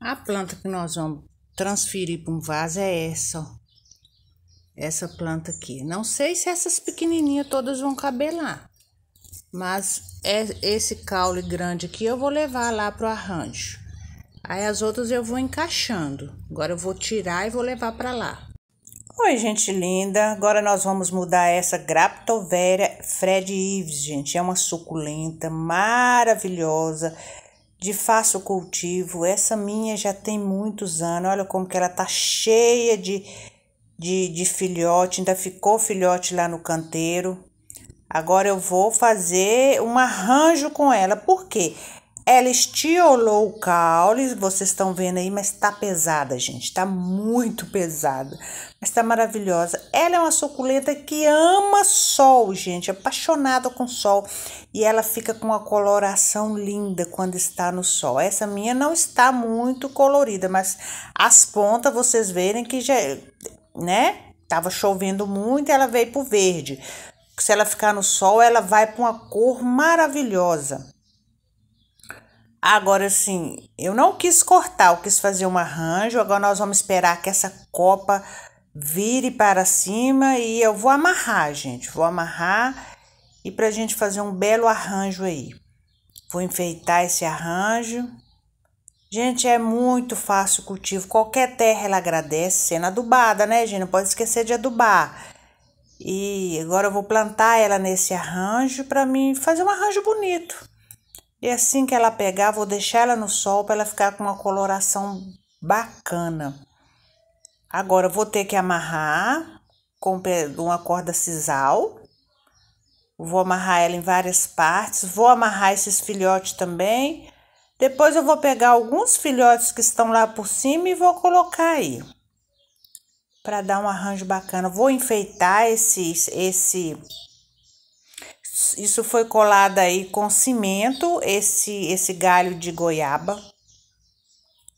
A planta que nós vamos transferir para um vaso é essa, ó. Essa planta aqui. Não sei se essas pequenininhas todas vão caber lá. Mas é esse caule grande aqui eu vou levar lá para o arranjo. Aí as outras eu vou encaixando. Agora eu vou tirar e vou levar para lá. Oi, gente linda. Agora nós vamos mudar essa Graptovera Fred Ives, gente. É uma suculenta maravilhosa de fácil cultivo. Essa minha já tem muitos anos. Olha como que ela tá cheia de, de, de filhote. Ainda ficou filhote lá no canteiro. Agora eu vou fazer um arranjo com ela. Por quê? Ela estiolou o caule, vocês estão vendo aí, mas tá pesada, gente, tá muito pesada, mas tá maravilhosa. Ela é uma suculenta que ama sol, gente, apaixonada com sol, e ela fica com uma coloração linda quando está no sol. Essa minha não está muito colorida, mas as pontas vocês verem que já, né? Tava chovendo muito, e ela veio pro verde. Se ela ficar no sol, ela vai para uma cor maravilhosa. Agora sim, eu não quis cortar, eu quis fazer um arranjo. Agora nós vamos esperar que essa copa vire para cima e eu vou amarrar, gente. Vou amarrar e para a gente fazer um belo arranjo aí. Vou enfeitar esse arranjo. Gente, é muito fácil o cultivo. Qualquer terra ela agradece sendo adubada, né, gente? Não pode esquecer de adubar. E agora eu vou plantar ela nesse arranjo para mim fazer um arranjo bonito. E assim que ela pegar, vou deixar ela no sol para ela ficar com uma coloração bacana. Agora, vou ter que amarrar com uma corda sisal. Vou amarrar ela em várias partes. Vou amarrar esses filhotes também. Depois eu vou pegar alguns filhotes que estão lá por cima e vou colocar aí. Para dar um arranjo bacana. Vou enfeitar esse, esse isso foi colado aí com cimento, esse, esse galho de goiaba.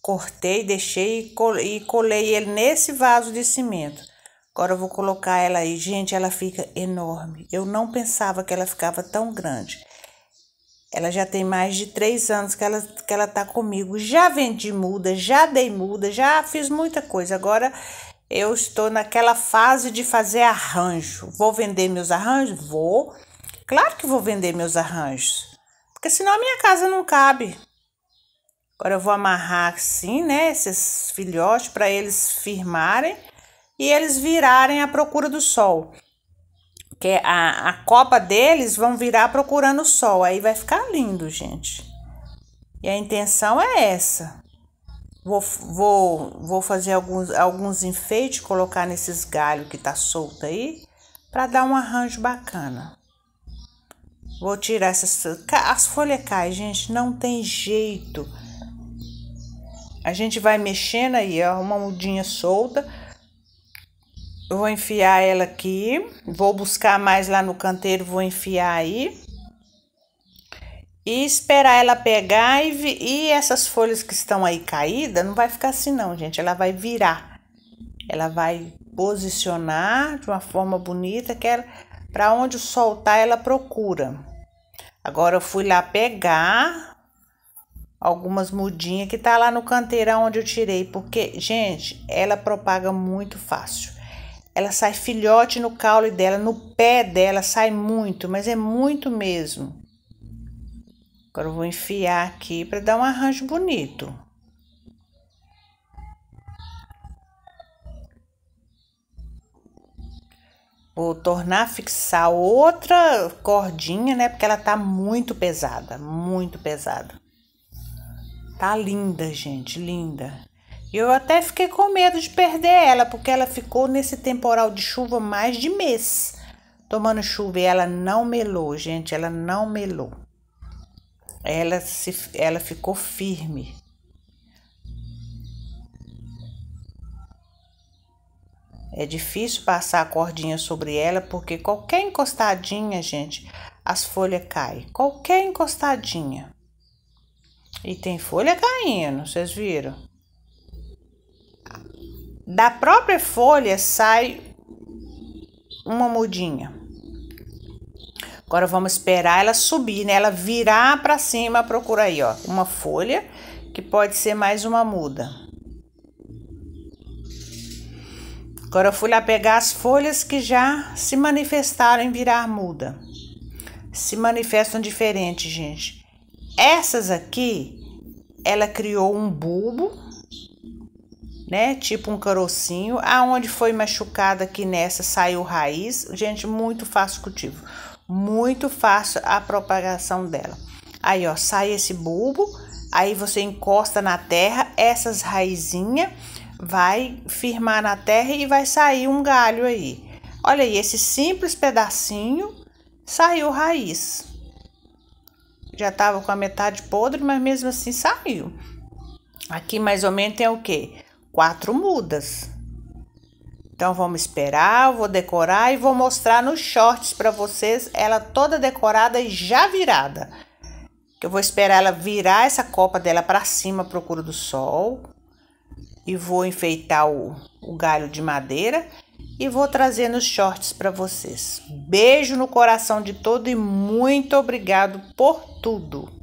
Cortei, deixei e colei ele nesse vaso de cimento. Agora eu vou colocar ela aí. Gente, ela fica enorme. Eu não pensava que ela ficava tão grande. Ela já tem mais de três anos que ela, que ela tá comigo. Já vendi muda, já dei muda, já fiz muita coisa. Agora eu estou naquela fase de fazer arranjo. Vou vender meus arranjos? Vou. Claro que vou vender meus arranjos, porque senão a minha casa não cabe. Agora eu vou amarrar assim, né, esses filhotes para eles firmarem e eles virarem à procura do sol. porque a, a copa deles vão virar procurando o sol, aí vai ficar lindo, gente. E a intenção é essa. Vou, vou, vou fazer alguns, alguns enfeites, colocar nesses galhos que tá solto aí, para dar um arranjo bacana. Vou tirar essas. As folhas caem, gente, não tem jeito. A gente vai mexendo aí, ó, uma mudinha solta. Eu vou enfiar ela aqui. Vou buscar mais lá no canteiro, vou enfiar aí. E esperar ela pegar e, e essas folhas que estão aí caídas, não vai ficar assim não, gente. Ela vai virar. Ela vai posicionar de uma forma bonita que ela... É para onde soltar ela procura. Agora eu fui lá pegar algumas mudinhas que tá lá no canteirão onde eu tirei, porque, gente, ela propaga muito fácil. Ela sai filhote no caule dela, no pé dela sai muito, mas é muito mesmo. Agora eu vou enfiar aqui para dar um arranjo bonito. Vou tornar fixar outra cordinha, né? Porque ela tá muito pesada, muito pesada. Tá linda, gente, linda. Eu até fiquei com medo de perder ela, porque ela ficou nesse temporal de chuva mais de mês. Tomando chuva e ela não melou, gente, ela não melou. Ela, se, ela ficou firme. É difícil passar a cordinha sobre ela porque qualquer encostadinha, gente, as folhas caem. Qualquer encostadinha. E tem folha caindo, vocês viram? Da própria folha sai uma mudinha. Agora vamos esperar ela subir, né? Ela virar para cima, procura aí, ó, uma folha que pode ser mais uma muda. Agora fui lá pegar as folhas que já se manifestaram em virar muda. Se manifestam diferente, gente. Essas aqui, ela criou um bulbo, né? Tipo um carocinho. Aonde foi machucada aqui nessa saiu raiz. Gente, muito fácil cultivo. Muito fácil a propagação dela. Aí, ó, sai esse bulbo. Aí você encosta na terra essas raizinhas vai firmar na terra e vai sair um galho aí. Olha aí, esse simples pedacinho saiu raiz. Já estava com a metade podre, mas mesmo assim saiu. Aqui mais ou menos tem o quê? Quatro mudas. Então vamos esperar, vou decorar e vou mostrar nos shorts para vocês ela toda decorada e já virada. Eu vou esperar ela virar essa copa dela para cima procura do sol e vou enfeitar o, o galho de madeira e vou trazer nos shorts para vocês. Beijo no coração de todo e muito obrigado por tudo.